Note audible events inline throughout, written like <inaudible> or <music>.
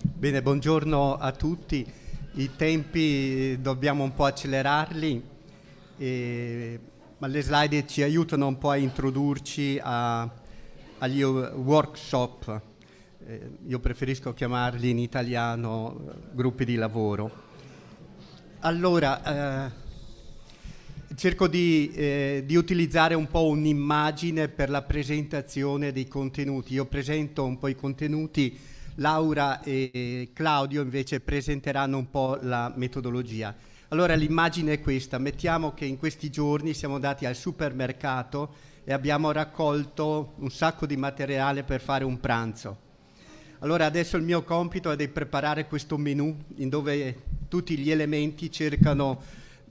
Bene, buongiorno a tutti. I tempi eh, dobbiamo un po' accelerarli, eh, ma le slide ci aiutano un po' a introdurci a, agli eh, workshop. Eh, io preferisco chiamarli in italiano eh, gruppi di lavoro. Allora, eh, cerco di, eh, di, utilizzare un po' un'immagine per la presentazione dei contenuti. Io presento un po' i contenuti, Laura e Claudio invece presenteranno un po' la metodologia. Allora l'immagine è questa, mettiamo che in questi giorni siamo andati al supermercato e abbiamo raccolto un sacco di materiale per fare un pranzo. Allora adesso il mio compito è di preparare questo menu in dove tutti gli elementi cercano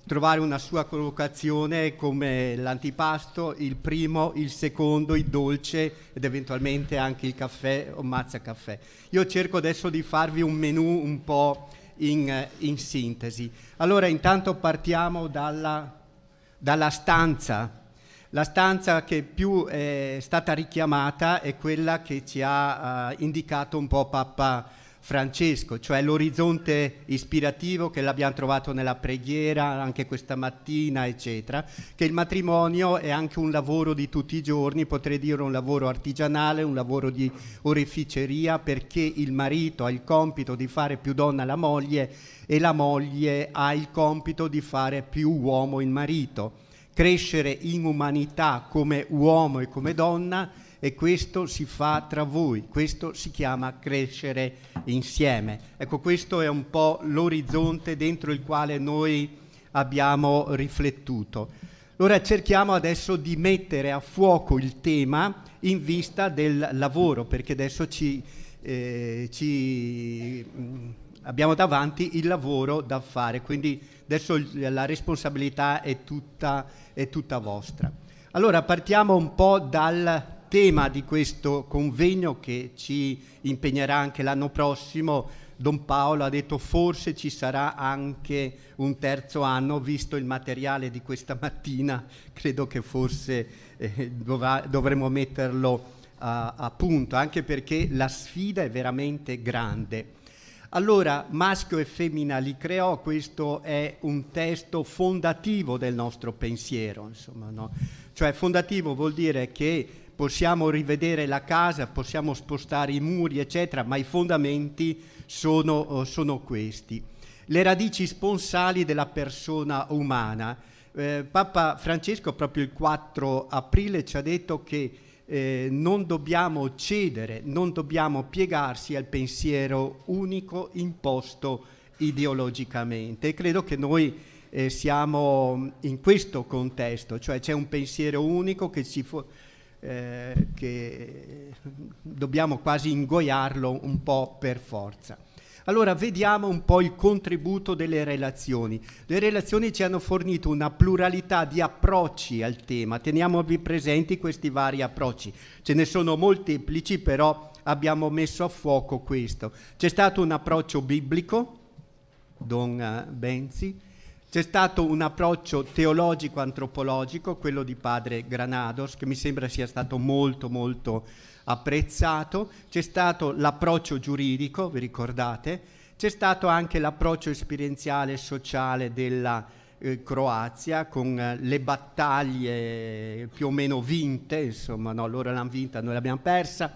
trovare una sua collocazione come l'antipasto, il primo, il secondo, il dolce ed eventualmente anche il caffè o mazza caffè. Io cerco adesso di farvi un menù un po' in, in sintesi. Allora intanto partiamo dalla, dalla, stanza. La stanza che più è stata richiamata è quella che ci ha eh, indicato un po' Papa. Francesco, cioè l'orizzonte ispirativo che l'abbiamo trovato nella preghiera anche questa mattina, eccetera, che il matrimonio è anche un lavoro di tutti i giorni, potrei dire un lavoro artigianale, un lavoro di oreficeria, perché il marito ha il compito di fare più donna la moglie e la moglie ha il compito di fare più uomo il marito. Crescere in umanità come uomo e come donna e questo si fa tra voi, questo si chiama crescere insieme. Ecco, questo è un po' l'orizzonte dentro il quale noi abbiamo riflettuto. Allora cerchiamo adesso di mettere a fuoco il tema in vista del lavoro, perché adesso ci, eh, ci mh, mm, abbiamo davanti il lavoro da fare, quindi adesso la responsabilità è tutta, è tutta vostra. Allora partiamo un po' dal tema di questo convegno che ci impegnerà anche l'anno prossimo, Don Paolo ha detto forse ci sarà anche un terzo anno, visto il materiale di questa mattina, credo che forse eh, dov- dovremmo metterlo a, a punto, anche perché la sfida è veramente grande. Allora, Maschio e femmina li creò, questo è un testo fondativo del nostro pensiero, insomma, no? cioè fondativo vuol dire che possiamo rivedere la casa, possiamo spostare i muri, eccetera, ma i fondamenti sono, eh, sono questi. Le radici sponsali della persona umana. Eh, Papa Francesco proprio il 4 aprile ci ha detto che eh, non dobbiamo cedere, non dobbiamo piegarsi al pensiero unico imposto ideologicamente. credo che noi eh, siamo in questo contesto, cioè c'è un pensiero unico che ci... Fo- eh, che dobbiamo quasi ingoiarlo un po' per forza. Allora vediamo un po' il contributo delle relazioni. Le relazioni ci hanno fornito una pluralità di approcci al tema, teniamovi presenti questi vari approcci. Ce ne sono molteplici, però abbiamo messo a fuoco questo. C'è stato un approccio biblico, Don eh, Benzi, c'è stato un approccio teologico-antropologico, quello di padre Granados, che mi sembra sia stato molto molto apprezzato, c'è stato l'approccio giuridico, vi ricordate, c'è stato anche l'approccio esperienziale e sociale della eh, Croazia con eh, le battaglie più o meno vinte, insomma no, loro l'hanno vinta, noi l'abbiamo persa.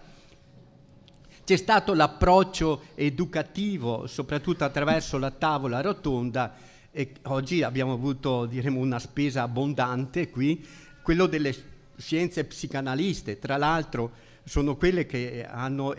C'è stato l'approccio educativo, soprattutto attraverso la tavola rotonda, e oggi abbiamo avuto diremo, una spesa abbondante qui, quello delle scienze psicanaliste, tra l'altro sono quelle che hanno,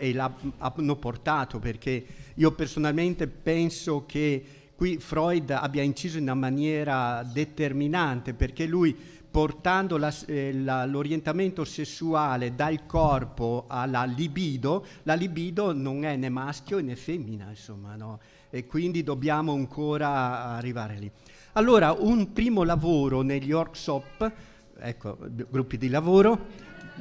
hanno portato, perché io personalmente penso che qui Freud abbia inciso in una maniera determinante, perché lui portando la, eh, la, l'orientamento sessuale dal corpo alla libido, la libido non è né maschio né femmina, insomma, no? e quindi dobbiamo ancora arrivare lì. Allora, un primo lavoro negli workshop, ecco, gruppi di lavoro,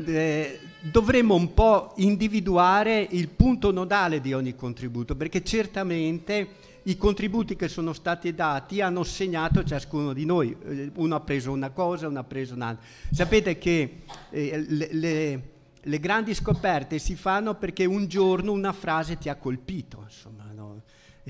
eh, dovremmo un po' individuare il punto nodale di ogni contributo, perché certamente i contributi che sono stati dati hanno segnato ciascuno di noi, eh, uno ha preso una cosa, uno ha preso un'altra. Sapete che eh, le, le, le, grandi scoperte si fanno perché un giorno una frase ti ha colpito, insomma, no?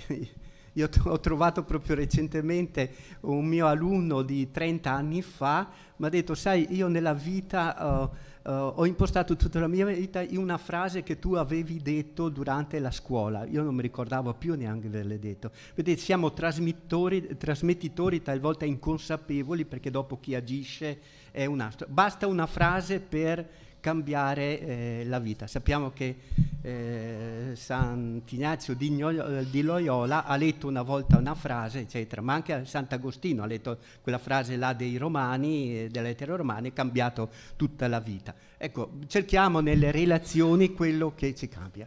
<laughs> Io ho trovato proprio recentemente un mio alunno di 30 anni fa, mi ha detto, sai, io nella vita uh, uh, ho impostato tutta la mia vita in una frase che tu avevi detto durante la scuola, io non mi ricordavo più neanche averle detto. Vedete, siamo trasmettitori talvolta inconsapevoli perché dopo chi agisce è un altro. Basta una frase per cambiare eh, la vita. Sappiamo che eh, Sant'Ignazio di, eh, di, Loyola ha letto una volta una frase, eccetera, ma anche Sant'Agostino ha letto quella frase là dei romani, eh, delle lettere romane, ha cambiato tutta la vita. Ecco, cerchiamo nelle relazioni quello che ci cambia.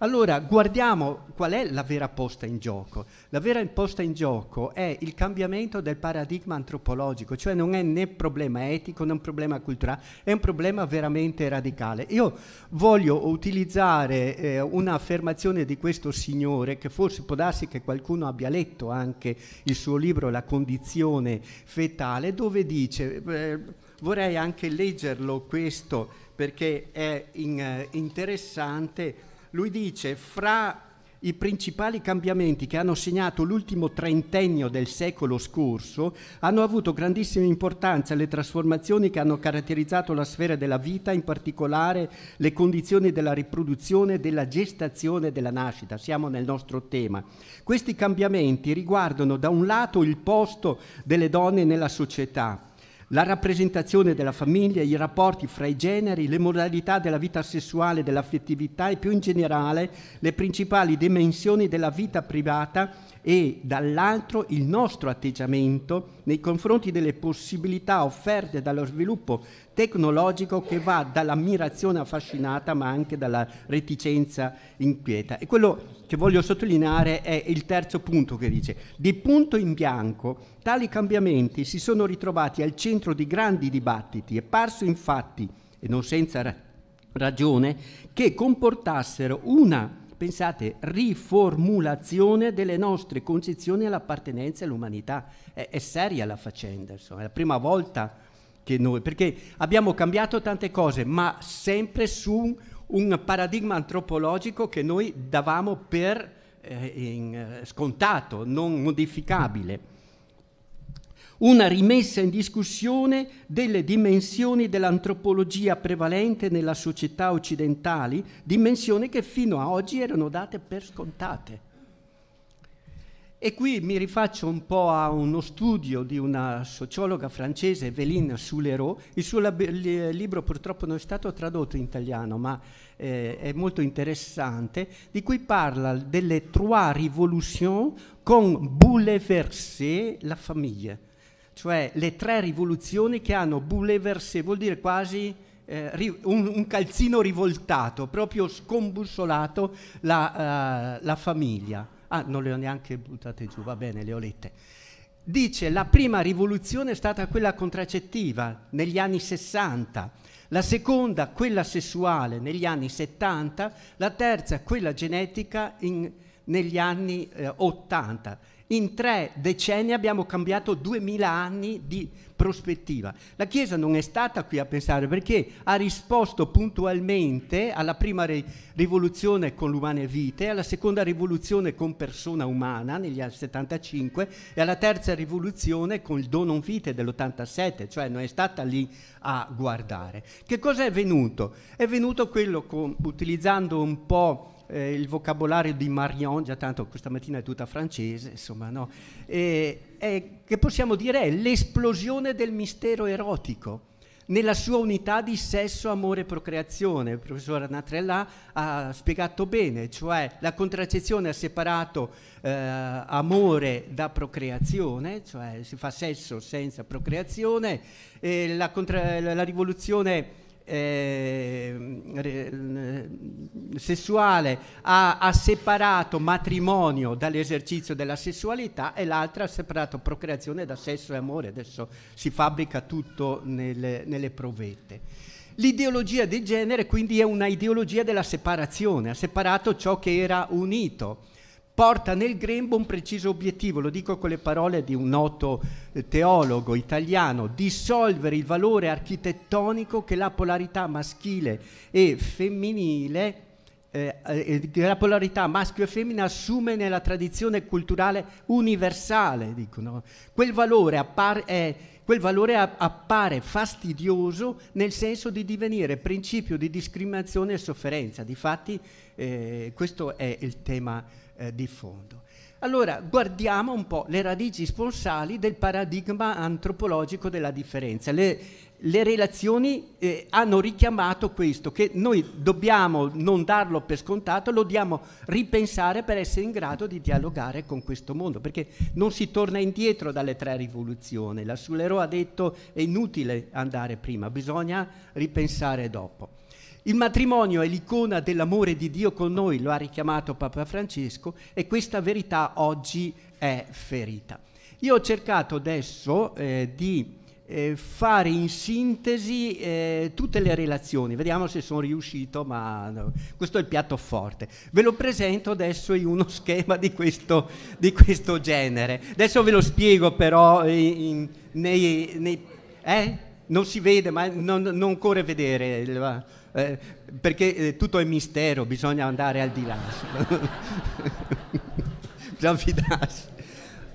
Allora guardiamo qual è la vera posta in gioco. La vera posta in gioco è il cambiamento del paradigma antropologico, cioè non è né problema etico né un problema culturale, è un problema veramente radicale. Io voglio utilizzare eh, un'affermazione di questo signore che forse può darsi che qualcuno abbia letto anche il suo libro La condizione fetale, dove dice, eh, vorrei anche leggerlo questo perché è in, eh, interessante lui dice fra i principali cambiamenti che hanno segnato l'ultimo trentennio del secolo scorso hanno avuto grandissima importanza le trasformazioni che hanno caratterizzato la sfera della vita, in particolare le condizioni della riproduzione, della gestazione e della nascita. Siamo nel nostro tema. Questi cambiamenti riguardano da un lato il posto delle donne nella società, la rappresentazione della famiglia, i rapporti fra i generi, le modalità della vita sessuale, dell'affettività e più in generale le principali dimensioni della vita privata e dall'altro il nostro atteggiamento nei confronti delle possibilità offerte dallo sviluppo tecnologico che va dall'ammirazione affascinata ma anche dalla reticenza inquieta. E quello che voglio sottolineare è il terzo punto che dice, di punto in bianco tali cambiamenti si sono ritrovati al centro di grandi dibattiti, è parso infatti, e non senza ragione, che comportassero una pensate, riformulazione delle nostre concezioni all'appartenenza all'umanità. È, è, seria la faccenda, insomma, è la prima volta che noi, perché abbiamo cambiato tante cose, ma sempre su Un, un paradigma antropologico che noi davamo per eh, eh, scontato, non modificabile. Una rimessa in discussione delle dimensioni dell'antropologia prevalente nella società occidentali, dimensioni che fino a oggi erano date per scontate. E qui mi rifaccio un po' a uno studio di una sociologa francese, Eveline Soulero. Il suo lab- libro purtroppo non è stato tradotto in italiano, ma eh, è molto interessante, di cui parla delle trois rivoluzioni con bouleversé la famiglia. Cioè le tre rivoluzioni che hanno bouleversé, vuol dire quasi eh, un, un, calzino rivoltato, proprio scombussolato la, uh, la famiglia. Ah, non le ho neanche buttate giù, va bene, le ho lette. Dice la prima rivoluzione è stata quella contraccettiva negli anni 60, la seconda quella sessuale negli anni 70, la terza quella genetica in, negli anni eh, 80 in tre decenni abbiamo cambiato 2000 anni di prospettiva. La Chiesa non è stata qui a pensare perché ha risposto puntualmente alla prima rivoluzione con l'umane vite, alla seconda rivoluzione con persona umana negli anni 75 e alla terza rivoluzione con il dono vite dell'87, cioè non è stata lì a guardare. Che cosa è venuto? È venuto quello, con, utilizzando un po' eh, il vocabolario di Marion, già tanto questa mattina è tutta francese, insomma, no? E, è, che possiamo dire è l'esplosione del mistero erotico nella sua unità di sesso, amore e procreazione. Il professor Natrella ha spiegato bene, cioè la contraccezione ha separato eh, amore da procreazione, cioè si fa sesso senza procreazione, la, contra- la rivoluzione eh, sessuale ha, ha, separato matrimonio dall'esercizio della sessualità e l'altra ha separato procreazione da sesso e amore. Adesso si fabbrica tutto nelle, nelle provette. L'ideologia di genere quindi è una ideologia della separazione, ha separato ciò che era unito porta nel grembo un preciso obiettivo, lo dico con le parole di un noto eh, teologo italiano, dissolvere il valore architettonico che la polarità maschile e femminile eh, eh, eh la polarità maschio e femmina assume nella tradizione culturale universale, dicono. Quel valore, appar- eh, quel valore appare fastidioso nel senso di divenire principio di discriminazione e sofferenza. Difatti, eh, questo è il tema eh, di fondo. Allora guardiamo un po' le radici sponsali del paradigma antropologico della differenza. Le, le relazioni eh, hanno richiamato questo, che noi dobbiamo non darlo per scontato, lo dobbiamo ripensare per essere in grado di dialogare con questo mondo, perché non si torna indietro dalle tre rivoluzioni. La Sullero ha detto che è inutile andare prima, bisogna ripensare dopo. Il matrimonio è l'icona dell'amore di Dio con noi, lo ha richiamato Papa Francesco, e questa verità oggi è ferita. Io ho cercato adesso eh, di eh, fare in sintesi eh, tutte le relazioni, vediamo se sono riuscito, ma no. questo è il piatto forte. Ve lo presento adesso in uno <laughs> schema di questo, di questo genere. Adesso ve lo spiego però eh, in, nei... nei eh? Non si vede, ma non, non corre vedere. Eh, eh, perché eh, tutto è mistero, bisogna andare al di là. <laughs> bisogna fidarsi.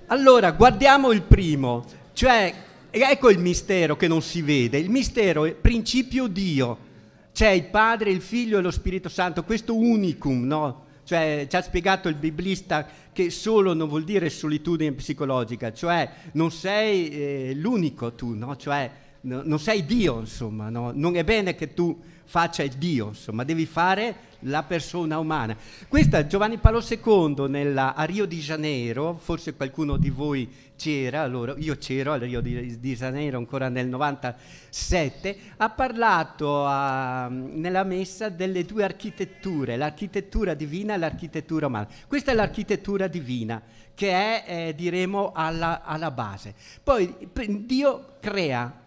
Allora, guardiamo il primo, cioè ecco il mistero che non si vede, il mistero è principio Dio, c'è il Padre, il Figlio e lo Spirito Santo, questo unicum, no? Cioè, ci ha spiegato il biblista che solo non vuol dire solitudine psicologica, cioè non sei eh, l'unico tu, no? Cioè, no, non sei Dio, insomma, no? non è bene che tu faccia il Dio, insomma, devi fare la persona umana. Questa Giovanni Paolo II nella, a Rio di Janeiro, forse qualcuno di voi c'era, allora, io c'ero a Rio di, di, Janeiro ancora nel 97, ha parlato a, ehm, nella messa delle due architetture, l'architettura divina e l'architettura umana. Questa è l'architettura divina che è, eh, diremo, alla, alla base. Poi Dio crea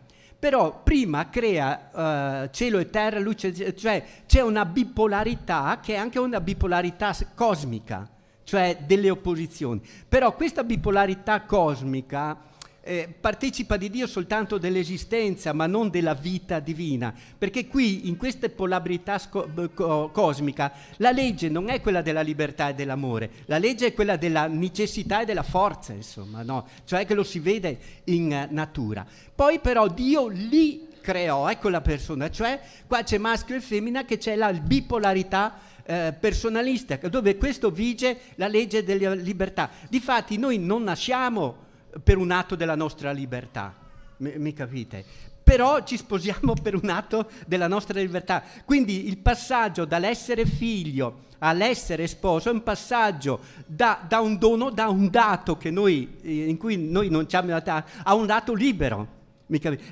però prima crea uh, cielo e terra, luce, cioè c'è una bipolarità che è anche una bipolarità cosmica, cioè delle opposizioni. Però questa bipolarità cosmica eh, partecipa di Dio soltanto dell'esistenza, ma non della vita divina, perché qui in questa polarità co- cosmica la legge non è quella della libertà e dell'amore, la legge è quella della necessità e della forza, insomma, no? cioè che lo si vede in eh, natura. Poi però Dio li creò, ecco la persona, cioè qua c'è maschio e femmina che c'è la bipolarità eh, personalista, dove questo vige la legge della libertà. Difatti noi non nasciamo per un atto della nostra libertà, mi, mi capite? Però ci sposiamo per un atto della nostra libertà. Quindi il passaggio dall'essere figlio all'essere sposo è un passaggio da, da un dono, da un dato noi, in cui noi non ci abbiamo dato, a un dato libero.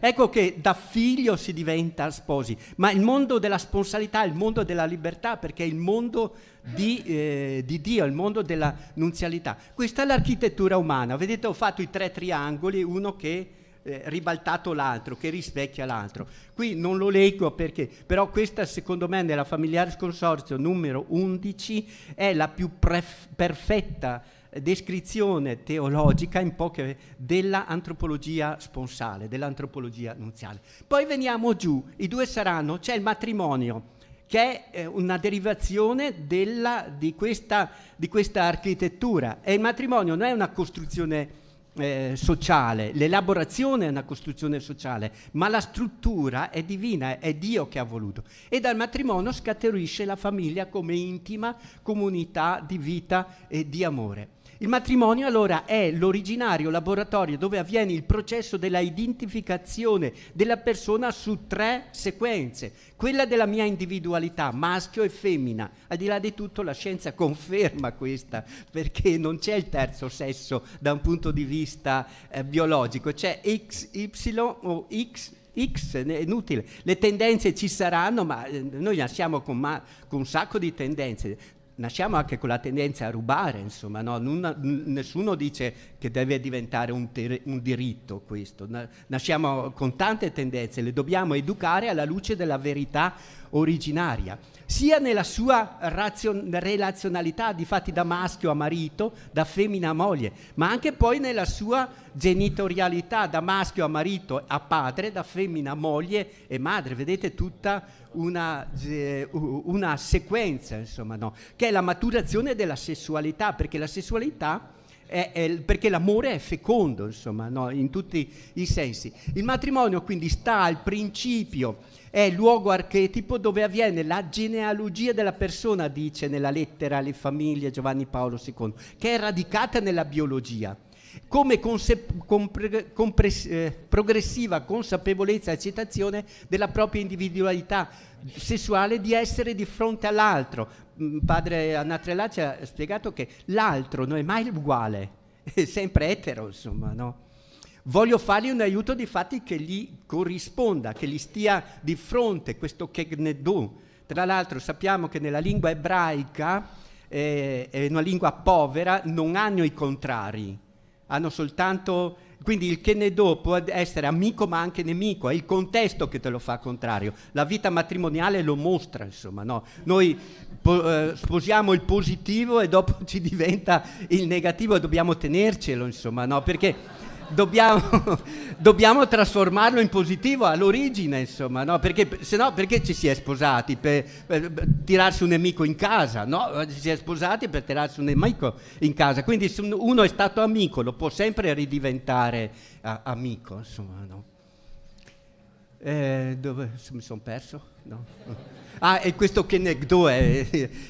Ecco che da figlio si diventa sposi, ma il mondo della sponsalità, il mondo della libertà, perché è il mondo di, eh, di Dio, il mondo della nunzialità. Questa è l'architettura umana. Vedete, ho fatto i tre triangoli, uno che eh, ribaltato l'altro, che rispecchia l'altro. Qui non lo leggo perché, però questa secondo me nella Familiaris sconsorzio numero 11 è la più pref- perfetta descrizione teologica in poche dell'antropologia sponsale, dell'antropologia nuziale. Poi veniamo giù, i due saranno, c'è il matrimonio che è eh, una derivazione della, di, questa, di, questa, architettura e il matrimonio non è una costruzione eh, sociale, l'elaborazione è una costruzione sociale, ma la struttura è divina, è Dio che ha voluto. E dal matrimonio scaturisce la famiglia come intima comunità di vita e di amore. Il matrimonio allora è l'originario laboratorio dove avviene il processo della identificazione della persona su tre sequenze, quella della mia individualità, maschio e femmina. Al di là di tutto la scienza conferma questa, perché non c'è il terzo sesso da un punto di vista eh, biologico, c'è XY o X X, è inutile, le tendenze ci saranno, ma eh, noi nasciamo con, ma- con, un sacco di tendenze nasciamo anche con la tendenza a rubare, insomma, no? non, nessuno dice che deve diventare un, ter- un, diritto questo, nasciamo con tante tendenze, le dobbiamo educare alla luce della verità originaria, sia nella sua razio- relazionalità, difatti da maschio a marito, da femmina a moglie, ma anche poi nella sua genitorialità, da maschio a marito a padre, da femmina a moglie e madre. Vedete tutta una, una sequenza, insomma, no? che è la maturazione della sessualità, perché la sessualità è, è, perché l'amore è fecondo, insomma, no? in tutti i sensi. Il matrimonio quindi sta al principio, è il luogo archetipo dove avviene la genealogia della persona, dice nella lettera alle famiglie Giovanni Paolo II, che è radicata nella biologia come conse- compre- compres- eh, progressiva consapevolezza e accettazione della propria individualità sessuale di essere di fronte all'altro. Mm, padre Anatrella ci ha spiegato che l'altro non è mai uguale, è sempre etero, insomma, no? Voglio fargli un aiuto di fatti che gli corrisponda, che gli stia di fronte questo Kegnedu. Tra l'altro sappiamo che nella lingua ebraica, eh, è una lingua povera, non hanno i contrari hanno soltanto... Quindi il che ne do può essere amico ma anche nemico, è il contesto che te lo fa contrario. La vita matrimoniale lo mostra, insomma, no? Noi po- eh, sposiamo il positivo e dopo <laughs> ci diventa il negativo e dobbiamo tenercelo, insomma, no? Perché dobbiamo, <laughs> dobbiamo, trasformarlo in positivo all'origine, insomma, no? perché, se no, perché ci si è sposati? Per, per, per tirarsi un nemico in casa, no? Ci si è sposati per tirarsi un nemico in casa, quindi se uno è stato amico lo può sempre ridiventare a, amico, insomma, no? Eh, dove mi sono perso? No. Ah, e questo che Kenegdo è,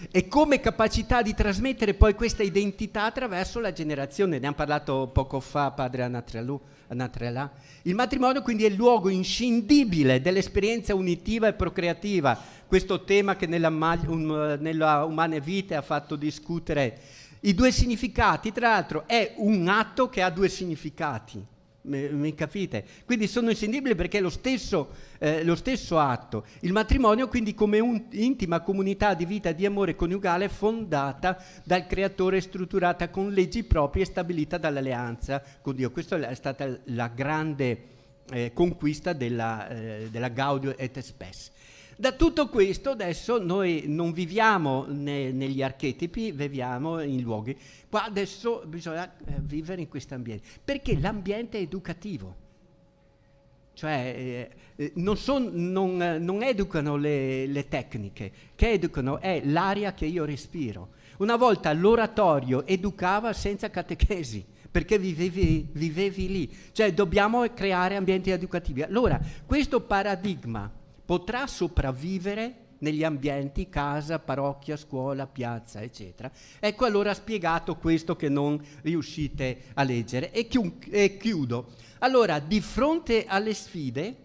è come capacità di trasmettere poi questa identità attraverso la generazione. Ne ha parlato poco fa padre Anatrelù, Anatrelà. Il matrimonio quindi è il luogo inscindibile dell'esperienza unitiva e procreativa. Questo tema che nella, um, nella Umane Vite ha fatto discutere i due significati. Tra l'altro è un atto che ha due significati mi capite? Quindi sono inscindibili perché è lo stesso, eh, lo stesso atto. Il matrimonio quindi come un'intima comunità di vita di amore coniugale fondata dal creatore, strutturata con leggi proprie e stabilita dall'alleanza con Dio. Questa è stata la grande eh, conquista della, eh, della Gaudio et Spes. Da tutto questo adesso noi non viviamo ne, negli archetipi, viviamo in luoghi. Qua adesso bisogna eh, vivere in questo ambiente, perché l'ambiente è educativo. Cioè eh, eh, non, son, non, non, educano le, le tecniche, che educano è l'aria che io respiro. Una volta l'oratorio educava senza catechesi perché vivevi, vivevi, lì. Cioè dobbiamo creare ambienti educativi. Allora, questo paradigma potrà sopravvivere negli ambienti, casa, parrocchia, scuola, piazza, eccetera. Ecco allora spiegato questo che non riuscite a leggere. E, chiudo. Allora, di fronte alle sfide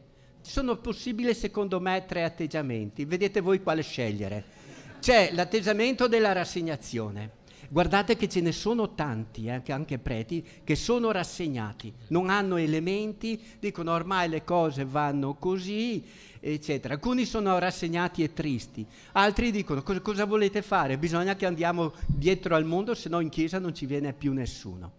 sono possibili secondo me tre atteggiamenti. Vedete voi quale scegliere. C'è l'atteggiamento della rassegnazione. Guardate che ce ne sono tanti, eh, anche preti, che sono rassegnati, non hanno elementi, dicono ormai le cose vanno così, eccetera. Alcuni sono rassegnati e tristi, altri dicono cosa, cosa volete fare? Bisogna che andiamo dietro al mondo, se no in chiesa non ci viene più nessuno.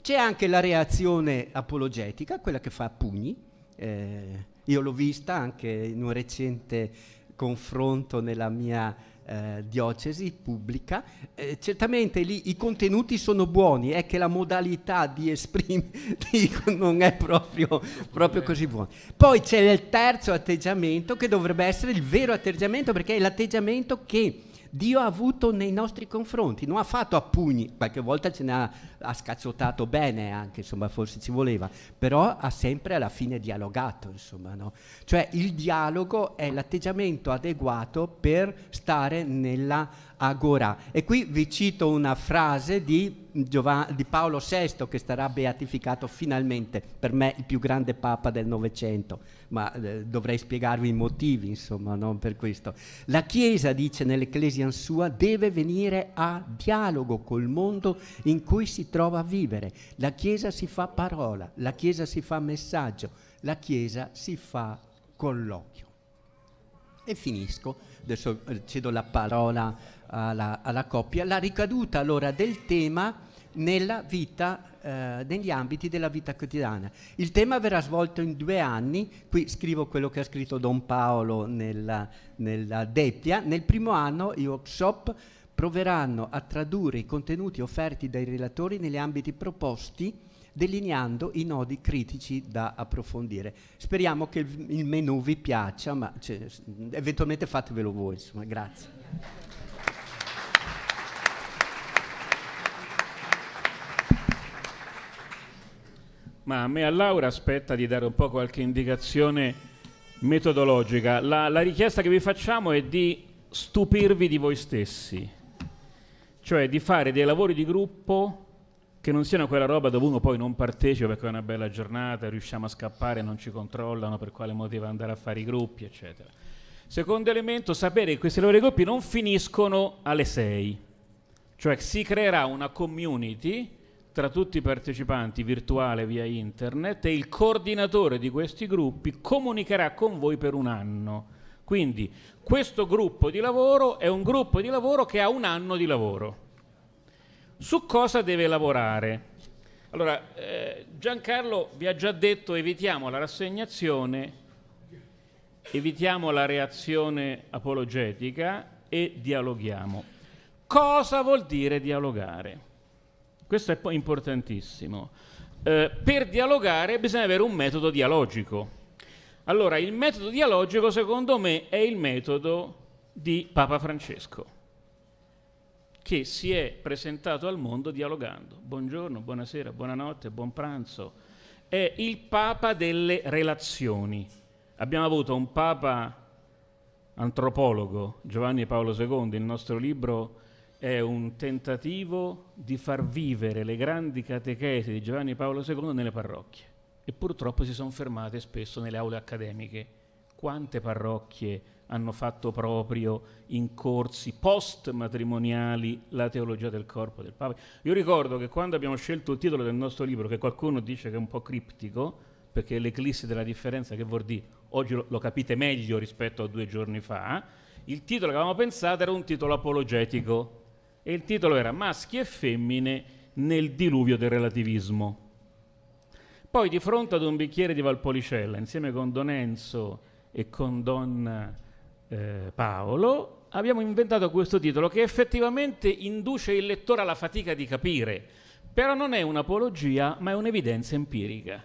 C'è anche la reazione apologetica, quella che fa pugni. Eh, io l'ho vista anche in un recente confronto nella mia eh, diocesi pubblica. Eh, certamente lì i contenuti sono buoni, è che la modalità di esprimere <laughs> non è proprio, proprio così buona. Poi c'è il terzo atteggiamento che dovrebbe essere il vero atteggiamento perché è l'atteggiamento che Dio ha avuto nei nostri confronti, non ha fatto a pugni, qualche volta ce ne ha, ha scazzottato bene anche, insomma, forse ci voleva, però ha sempre alla fine dialogato, insomma, no? Cioè il dialogo è l'atteggiamento adeguato per stare nella agora. E qui vi cito una frase di, Giov- di Paolo VI che starà beatificato finalmente, per me il più grande papa del Novecento, ma eh, dovrei spiegarvi i motivi, insomma, non per questo. La Chiesa, dice nell'Ecclesia sua, deve venire a dialogo col mondo in cui si trova a vivere. La Chiesa si fa parola, la Chiesa si fa messaggio, la Chiesa si fa colloquio. E finisco, adesso eh, cedo la parola alla, alla coppia, la ricaduta allora del tema nella vita eh, negli ambiti della vita quotidiana. Il tema verrà svolto in due anni, qui scrivo quello che ha scritto Don Paolo nella, nella Deppia. Nel primo anno i workshop proveranno a tradurre i contenuti offerti dai relatori negli ambiti proposti delineando i nodi critici da approfondire. Speriamo che il, il menù vi piaccia, ma cioè, eventualmente fatevelo voi, insomma, grazie. ma a me e a Laura aspetta di dare un po' qualche indicazione metodologica. La, la richiesta che vi facciamo è di stupirvi di voi stessi, cioè di fare dei lavori di gruppo che non siano quella roba dove uno poi non partecipa perché è una bella giornata, riusciamo a scappare, non ci controllano per quale motivo andare a fare i gruppi, eccetera. Secondo elemento, sapere che questi lavori di gruppi non finiscono alle 6, cioè si creerà una community tra tutti i partecipanti virtuale via internet e il coordinatore di questi gruppi comunicherà con voi per un anno. Quindi questo gruppo di lavoro è un gruppo di lavoro che ha un anno di lavoro. Su cosa deve lavorare? Allora, eh, Giancarlo vi ha già detto evitiamo la rassegnazione, evitiamo la reazione apologetica e dialoghiamo. Cosa vuol dire dialogare? Questo è poi importantissimo. Eh, per dialogare bisogna avere un metodo dialogico. Allora, il metodo dialogico secondo me è il metodo di Papa Francesco, che si è presentato al mondo dialogando. Buongiorno, buonasera, buonanotte, buon pranzo. È il Papa delle relazioni. Abbiamo avuto un Papa antropologo, Giovanni Paolo II, il nostro libro è un tentativo di far vivere le grandi catechesi di Giovanni Paolo II nelle parrocchie e purtroppo si sono fermate spesso nelle aule accademiche. Quante parrocchie hanno fatto proprio in corsi post-matrimoniali la teologia del corpo del Papa? Io ricordo che quando abbiamo scelto il titolo del nostro libro, che qualcuno dice che è un po' criptico, perché l'eclissi della differenza che vuol dire oggi lo, lo capite meglio rispetto a due giorni fa, il titolo che avevamo pensato era un titolo apologetico, e il titolo era Maschi e femmine nel diluvio del relativismo. Poi di fronte ad un bicchiere di Valpolicella, insieme con Don Enzo e con Don eh, Paolo, abbiamo inventato questo titolo che effettivamente induce il lettore alla fatica di capire, però non è un'apologia, ma è un'evidenza empirica.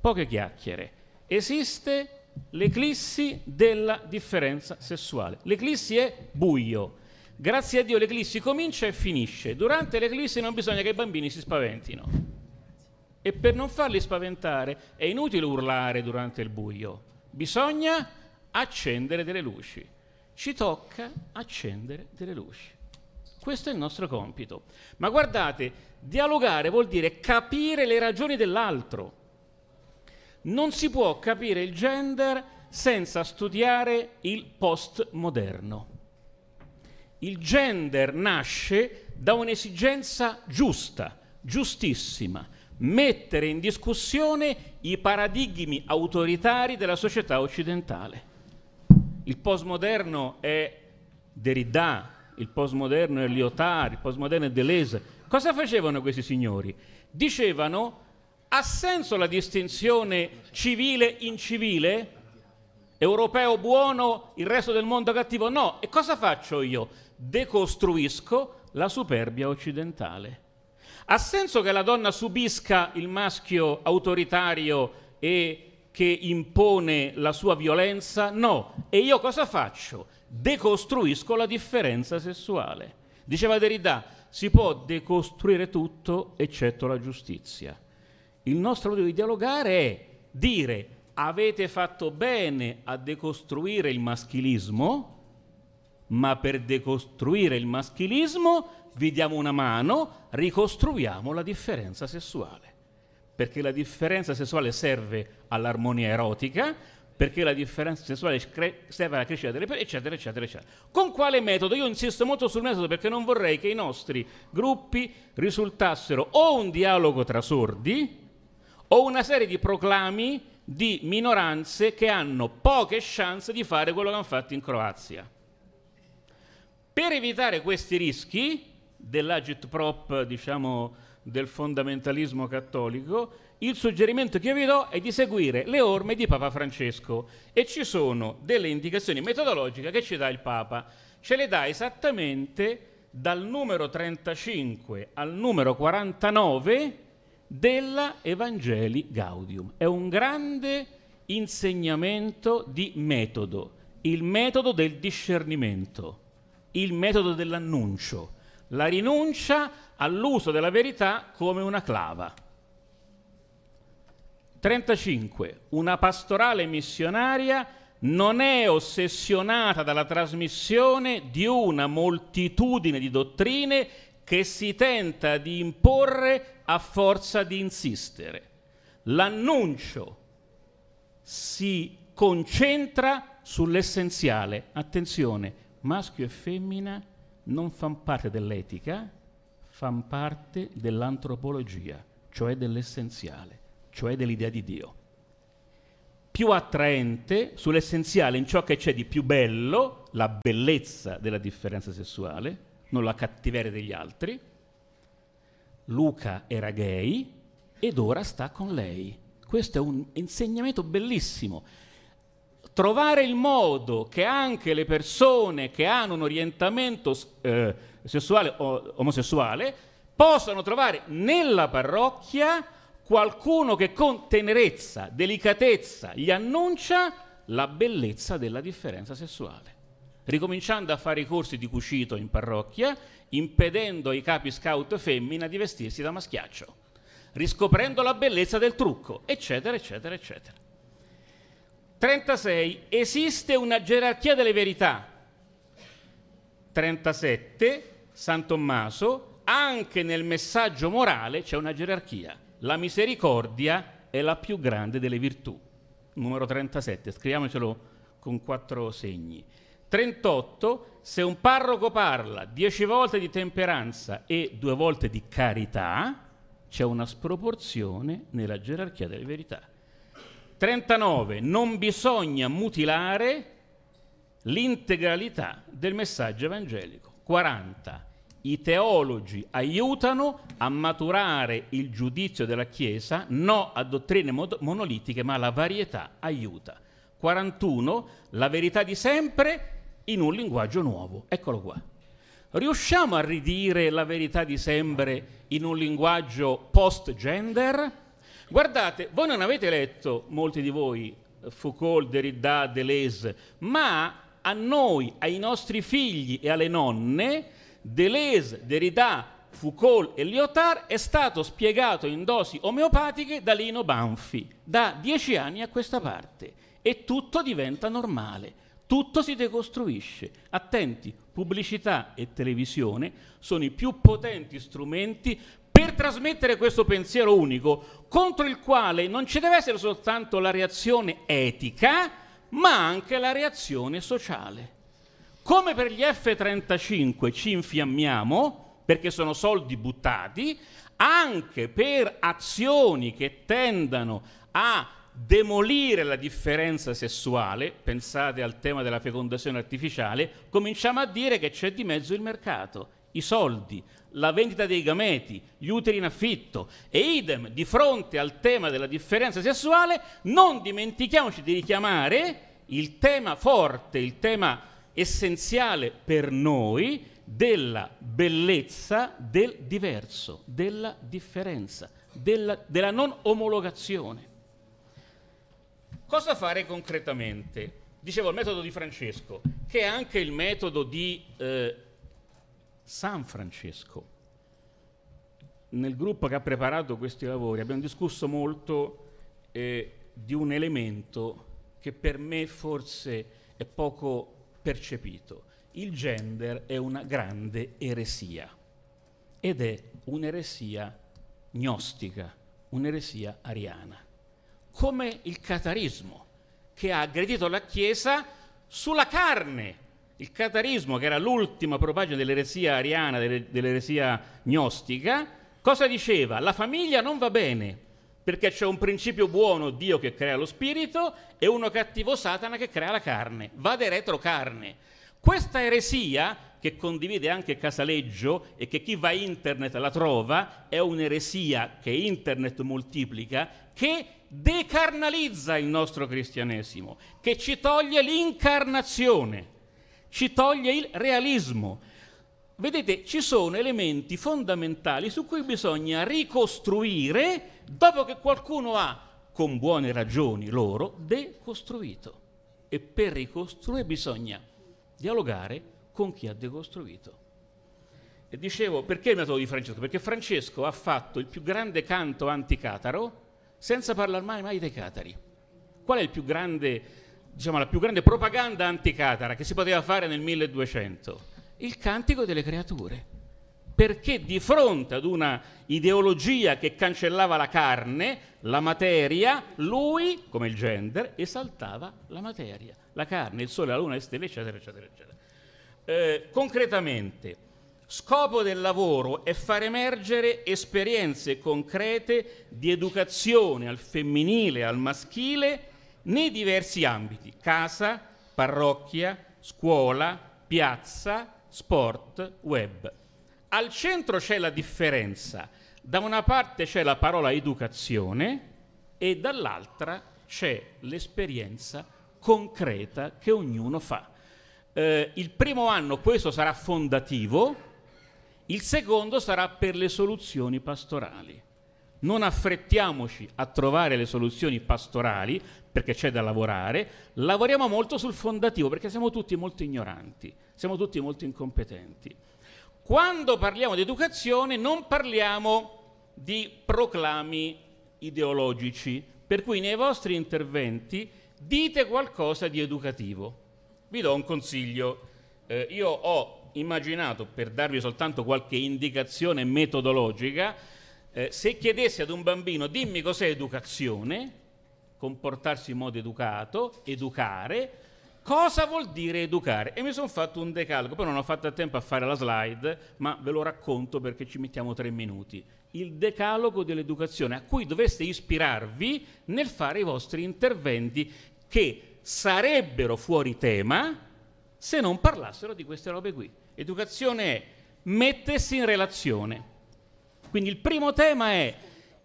Poche chiacchiere. Esiste l'eclissi della differenza sessuale. L'eclissi è buio, Grazie a Dio l'eclissi comincia e finisce. Durante l'eclissi non bisogna che i bambini si spaventino. E per non farli spaventare è inutile urlare durante il buio. Bisogna accendere delle luci. Ci tocca accendere delle luci. Questo è il nostro compito. Ma guardate, dialogare vuol dire capire le ragioni dell'altro. Non si può capire il gender senza studiare il postmoderno il gender nasce da un'esigenza giusta, giustissima, mettere in discussione i paradigmi autoritari della società occidentale. Il postmoderno è Derrida, il postmoderno è Lyotard, il postmoderno è Deleuze. Cosa facevano questi signori? Dicevano ha senso la distinzione civile-incivile? Europeo buono, il resto del mondo cattivo? No. E cosa faccio io? decostruisco la superbia occidentale. Ha senso che la donna subisca il maschio autoritario e che impone la sua violenza? No. E io cosa faccio? Decostruisco la differenza sessuale. Diceva Derrida, si può decostruire tutto eccetto la giustizia. Il nostro modo di dialogare è dire avete fatto bene a decostruire il maschilismo, ma per decostruire il maschilismo vi diamo una mano, ricostruiamo la differenza sessuale. Perché la differenza sessuale serve all'armonia erotica, perché la differenza sessuale serve alla crescita delle persone, eccetera, eccetera, eccetera. Con quale metodo? Io insisto molto sul metodo perché non vorrei che i nostri gruppi risultassero o un dialogo tra sordi o una serie di proclami di minoranze che hanno poche chance di fare quello che hanno fatto in Croazia. Per evitare questi rischi dell'agitprop, diciamo, del fondamentalismo cattolico, il suggerimento che io vi do è di seguire le orme di Papa Francesco e ci sono delle indicazioni metodologiche che ci dà il Papa. Ce le dà esattamente dal numero 35 al numero 49 della Evangeli Gaudium. È un grande insegnamento di metodo, il metodo del discernimento il metodo dell'annuncio, la rinuncia all'uso della verità come una clava. 35. Una pastorale missionaria non è ossessionata dalla trasmissione di una moltitudine di dottrine che si tenta di imporre a forza di insistere. L'annuncio si concentra sull'essenziale. Attenzione, maschio e femmina non fanno parte dell'etica, fanno parte dell'antropologia, cioè dell'essenziale, cioè dell'idea di Dio. Più attraente sull'essenziale, in ciò che c'è di più bello, la bellezza della differenza sessuale, non la cattiveria degli altri. Luca era gay ed ora sta con lei. Questo è un insegnamento bellissimo trovare il modo che anche le persone che hanno un orientamento eh, sessuale o omosessuale possano trovare nella parrocchia qualcuno che con tenerezza, delicatezza gli annuncia la bellezza della differenza sessuale. Ricominciando a fare i corsi di cucito in parrocchia, impedendo ai capi scout femmina di vestirsi da maschiaccio, riscoprendo la bellezza del trucco, eccetera, eccetera, eccetera. 36. Esiste una gerarchia delle verità. 37. San Tommaso. Anche nel messaggio morale c'è una gerarchia. La misericordia è la più grande delle virtù. Numero 37. Scriviamocelo con quattro segni. 38. Se un parroco parla dieci volte di temperanza e due volte di carità, c'è una sproporzione nella gerarchia delle verità. 39. Non bisogna mutilare l'integralità del messaggio evangelico. 40. I teologi aiutano a maturare il giudizio della Chiesa, no a dottrine monolitiche, ma la varietà aiuta. 41. La verità di sempre in un linguaggio nuovo. Eccolo qua. Riusciamo a ridire la verità di sempre in un linguaggio post-gender? Guardate, voi non avete letto, molti di voi, Foucault, Derrida, Deleuze, ma a noi, ai nostri figli e alle nonne, Deleuze, Derrida, Foucault e Lyotard è stato spiegato in dosi omeopatiche da Lino Banfi da dieci anni a questa parte e tutto diventa normale, tutto si decostruisce. Attenti, pubblicità e televisione sono i più potenti strumenti trasmettere questo pensiero unico, contro il quale non ci deve essere soltanto la reazione etica, ma anche la reazione sociale. Come per gli F-35 ci infiammiamo, perché sono soldi buttati, anche per azioni che tendano a demolire la differenza sessuale, pensate al tema della fecondazione artificiale, cominciamo a dire che c'è di mezzo il mercato, i soldi, la vendita dei gameti, gli uteri in affitto e idem di fronte al tema della differenza sessuale, non dimentichiamoci di richiamare il tema forte, il tema essenziale per noi della bellezza del diverso, della differenza, della, della non omologazione. Cosa fare concretamente? Dicevo il metodo di Francesco, che è anche il metodo di eh, San Francesco. Nel gruppo che ha preparato questi lavori abbiamo discusso molto eh, di un elemento che per me forse è poco percepito. Il gender è una grande eresia ed è un'eresia gnostica, un'eresia ariana, come il catarismo che ha aggredito la Chiesa sulla carne il catarismo, che era l'ultima propaggine dell'eresia ariana, dell'eresia gnostica, cosa diceva? La famiglia non va bene, perché c'è un principio buono, Dio che crea lo spirito, e uno cattivo, Satana, che crea la carne. Vade retro carne. Questa eresia, che condivide anche Casaleggio e che chi va a internet la trova, è un'eresia che internet moltiplica, che decarnalizza il nostro cristianesimo, che ci toglie l'incarnazione ci toglie il realismo. Vedete, ci sono elementi fondamentali su cui bisogna ricostruire dopo che qualcuno ha, con buone ragioni loro, decostruito. E per ricostruire bisogna dialogare con chi ha decostruito. E dicevo, perché mi ha di Francesco? Perché Francesco ha fatto il più grande canto anticataro senza parlare mai, mai dei catari. Qual è il più grande diciamo, la più grande propaganda anticatara che si poteva fare nel 1200? Il cantico delle creature. Perché di fronte ad una ideologia che cancellava la carne, la materia, lui, come il gender, esaltava la materia, la carne, il sole, la luna, le stelle, eccetera, eccetera, eccetera. Eh, concretamente, scopo del lavoro è far emergere esperienze concrete di educazione al femminile, al maschile, nei diversi ambiti, casa, parrocchia, scuola, piazza, sport, web. Al centro c'è la differenza, da una parte c'è la parola educazione e dall'altra c'è l'esperienza concreta che ognuno fa. Eh, il primo anno questo sarà fondativo, il secondo sarà per le soluzioni pastorali non affrettiamoci a trovare le soluzioni pastorali perché c'è da lavorare, lavoriamo molto sul fondativo perché siamo tutti molto ignoranti, siamo tutti molto incompetenti. Quando parliamo di educazione non parliamo di proclami ideologici, per cui nei vostri interventi dite qualcosa di educativo. Vi do un consiglio. Eh, io ho immaginato, per darvi soltanto qualche indicazione metodologica, eh, se chiedessi ad un bambino dimmi cos'è educazione, comportarsi in modo educato, educare, cosa vuol dire educare? E mi sono fatto un decalco, poi non ho fatto a tempo a fare la slide, ma ve lo racconto perché ci mettiamo tre minuti. Il decalogo dell'educazione a cui dovreste ispirarvi nel fare i vostri interventi che sarebbero fuori tema se non parlassero di queste robe qui. Educazione è mettersi in relazione quindi il primo tema è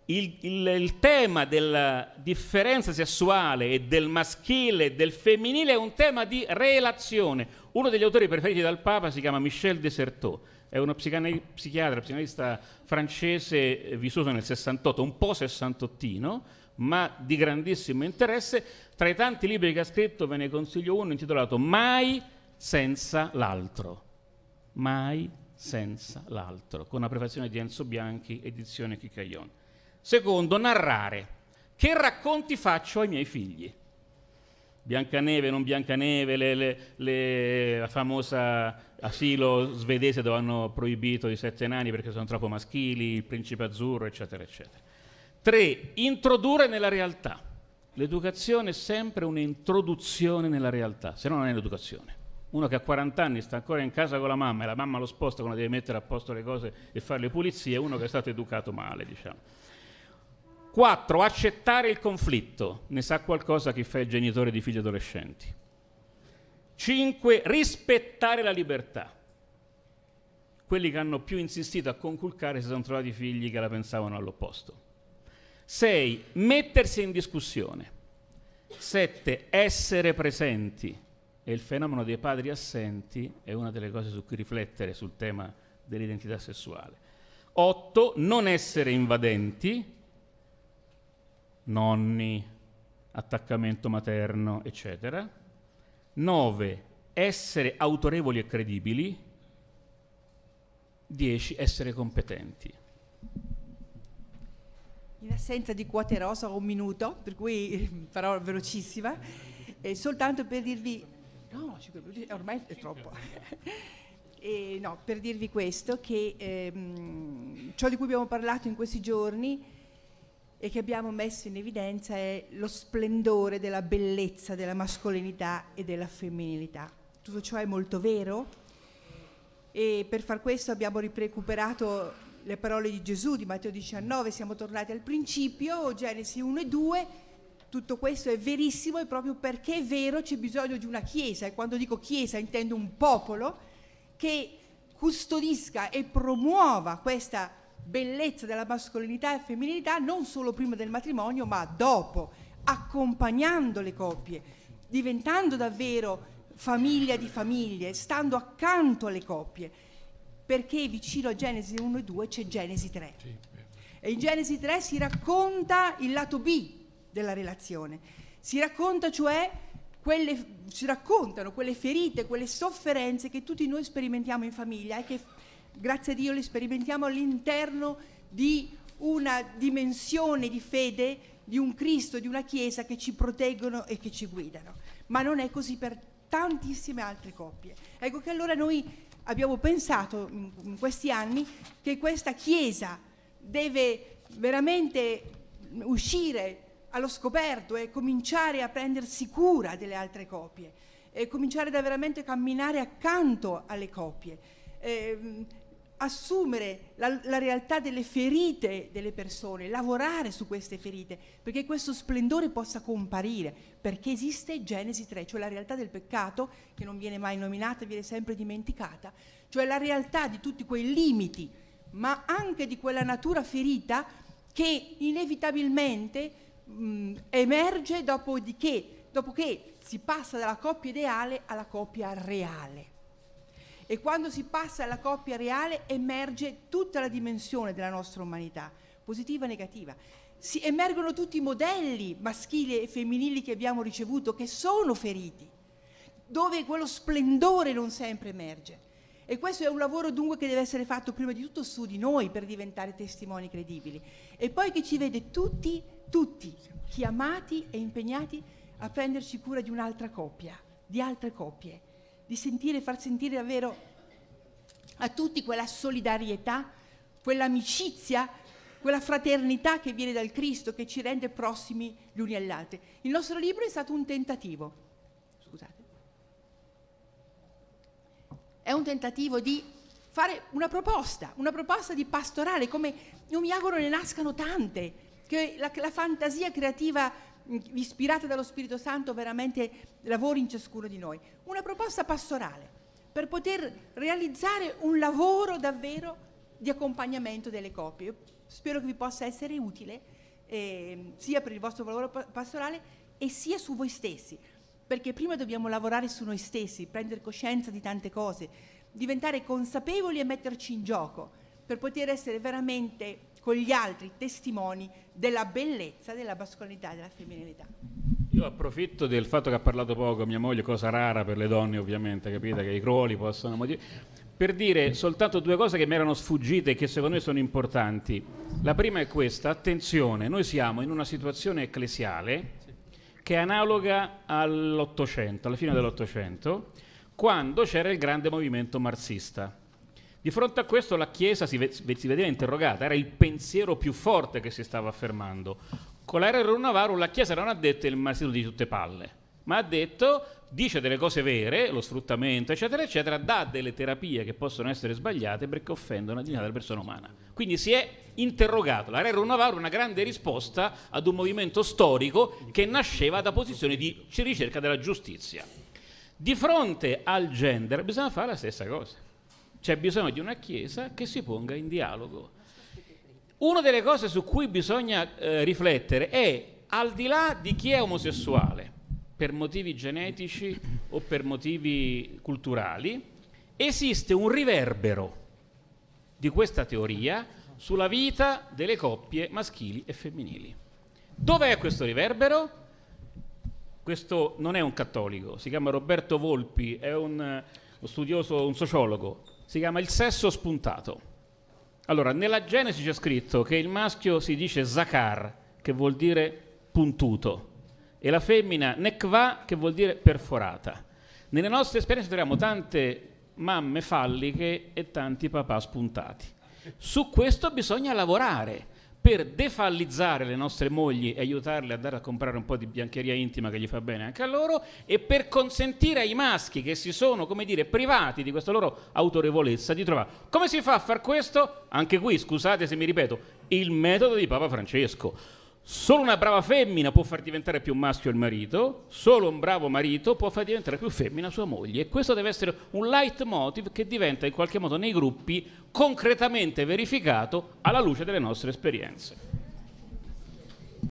il, il, il, tema della differenza sessuale e del maschile e del femminile è un tema di relazione. Uno degli autori preferiti dal Papa si chiama Michel Deserteau, è uno psicanali- psichiatra, psicanalista francese eh, vissuto nel 68, un po' sessantottino, ma di grandissimo interesse. Tra i tanti libri che ha scritto ve ne consiglio uno intitolato Mai senza l'altro. Mai senza l'altro senza l'altro, con la prefazione di Enzo Bianchi, edizione Chicaion. Secondo, narrare. Che racconti faccio ai miei figli? Biancaneve, non Biancaneve, le, le, le, la famosa asilo svedese dove hanno proibito i sette nani perché sono troppo maschili, il principe azzurro, eccetera, eccetera. Tre, introdurre nella realtà. L'educazione è sempre un'introduzione nella realtà, se no non è l'educazione uno che ha 40 anni sta ancora in casa con la mamma e la mamma lo sposta quando deve mettere a posto le cose e fare le pulizie, uno che è stato educato male, diciamo. 4. Accettare il conflitto. Ne sa qualcosa chi fa il genitore di figli adolescenti. 5. Rispettare la libertà. Quelli che hanno più insistito a conculcare si sono trovati figli che la pensavano all'opposto. 6. Mettersi in discussione. 7. Essere presenti e il fenomeno dei padri assenti è una delle cose su cui riflettere sul tema dell'identità sessuale. 8. Non essere invadenti, nonni, attaccamento materno, eccetera. 9. Essere autorevoli e credibili. 10. Essere competenti. In assenza di quote rosa ho un minuto, per cui farò eh, velocissima, eh, soltanto per dirvi No, 5 minuti eh, ormai è troppo. <laughs> e, no, per dirvi questo, che ehm, ciò di cui abbiamo parlato in questi giorni e che abbiamo messo in evidenza è lo splendore della bellezza della mascolinità e della femminilità. Tutto ciò è molto vero e per far questo abbiamo recuperato le parole di Gesù di Matteo 19, siamo tornati al principio, Genesi 1 e 2 tutto questo è verissimo e proprio perché è vero c'è bisogno di una Chiesa e quando dico Chiesa intendo un popolo che custodisca e promuova questa bellezza della mascolinità e femminilità non solo prima del matrimonio ma dopo, accompagnando le coppie, diventando davvero famiglia di famiglie, stando accanto alle coppie, perché vicino a Genesi 1 e 2 c'è Genesi 3. Sì. E in Genesi 3 si racconta il lato B della relazione. Si racconta cioè quelle, si raccontano quelle ferite, quelle sofferenze che tutti noi sperimentiamo in famiglia e che grazie a Dio le sperimentiamo all'interno di una dimensione di fede, di un Cristo, di una Chiesa che ci proteggono e che ci guidano. Ma non è così per tantissime altre coppie. Ecco che allora noi abbiamo pensato in questi anni che questa Chiesa deve veramente uscire allo scoperto e cominciare a prendersi cura delle altre copie e cominciare da veramente camminare accanto alle coppie, eh, assumere la, la, realtà delle ferite delle persone, lavorare su queste ferite, perché questo splendore possa comparire, perché esiste Genesi 3, cioè la realtà del peccato che non viene mai nominata, viene sempre dimenticata, cioè la realtà di tutti quei limiti, ma anche di quella natura ferita che inevitabilmente mh, mm, emerge dopodiché, dopo che si passa dalla coppia ideale alla coppia reale. E quando si passa alla coppia reale emerge tutta la dimensione della nostra umanità, positiva e negativa. Si emergono tutti i modelli maschili e femminili che abbiamo ricevuto, che sono feriti, dove quello splendore non sempre emerge. E questo è un lavoro dunque che deve essere fatto prima di tutto su di noi per diventare testimoni credibili e poi che ci vede tutti tutti chiamati e impegnati a prenderci cura di un'altra coppia, di altre coppie, di sentire, far sentire davvero a tutti quella solidarietà, quell'amicizia, quella fraternità che viene dal Cristo, che ci rende prossimi gli uni agli altri. Il nostro libro è stato un tentativo, scusate, è un tentativo di fare una proposta, una proposta di pastorale, come io mi auguro ne nascano tante, che la, la fantasia creativa mm, ispirata dallo Spirito Santo veramente lavori in ciascuno di noi. Una proposta pastorale per poter realizzare un lavoro davvero di accompagnamento delle coppie. Spero che vi possa essere utile eh, sia per il vostro lavoro pastorale e sia su voi stessi, perché prima dobbiamo lavorare su noi stessi, prendere coscienza di tante cose, diventare consapevoli e metterci in gioco per poter essere veramente con gli altri testimoni della bellezza, della mascolinità e della femminilità. Io approfitto del fatto che ha parlato poco mia moglie, cosa rara per le donne ovviamente, capite che i croli possono modificare per dire soltanto due cose che mi erano sfuggite e che secondo me sono importanti. La prima è questa, attenzione, noi siamo in una situazione ecclesiale che è analoga all'Ottocento, alla fine dell'Ottocento, quando c'era il grande movimento marxista. Di fronte a questo la Chiesa si, ve- si vedeva interrogata, era il pensiero più forte che si stava affermando. Con la R. Navaru la Chiesa non ha detto il maestro di tutte palle, ma ha detto, dice delle cose vere, lo sfruttamento, eccetera, eccetera, dà delle terapie che possono essere sbagliate perché offendono la dignità della persona umana. Quindi si è interrogato. La Rerro Navarro è una grande risposta ad un movimento storico che nasceva da posizioni di ricerca della giustizia. Di fronte al gender bisogna fare la stessa cosa. C'è bisogno di una Chiesa che si ponga in dialogo. Una delle cose su cui bisogna eh, riflettere è al di là di chi è omosessuale, per motivi genetici o per motivi culturali, esiste un riverbero di questa teoria sulla vita delle coppie maschili e femminili. Dov'è questo riverbero? Questo non è un cattolico, si chiama Roberto Volpi, è un, un eh, studioso, un sociologo, si chiama Il sesso spuntato. Allora, nella Genesi c'è scritto che il maschio si dice Zakar, che vuol dire puntuto, e la femmina Nekva, che vuol dire perforata. Nelle nostre esperienze troviamo tante mamme falliche e tanti papà spuntati. Su questo bisogna lavorare per defallizzare le nostre mogli e aiutarle ad andare a comprare un po' di biancheria intima che gli fa bene anche a loro e per consentire ai maschi che si sono, come dire, privati di questa loro autorevolezza di trovare. Come si fa a far questo? Anche qui, scusate se mi ripeto, il metodo di Papa Francesco Solo una brava femmina può far diventare più maschio il marito, solo un bravo marito può far diventare più femmina sua moglie. E questo deve essere un leitmotiv che diventa in qualche modo nei gruppi concretamente verificato alla luce delle nostre esperienze.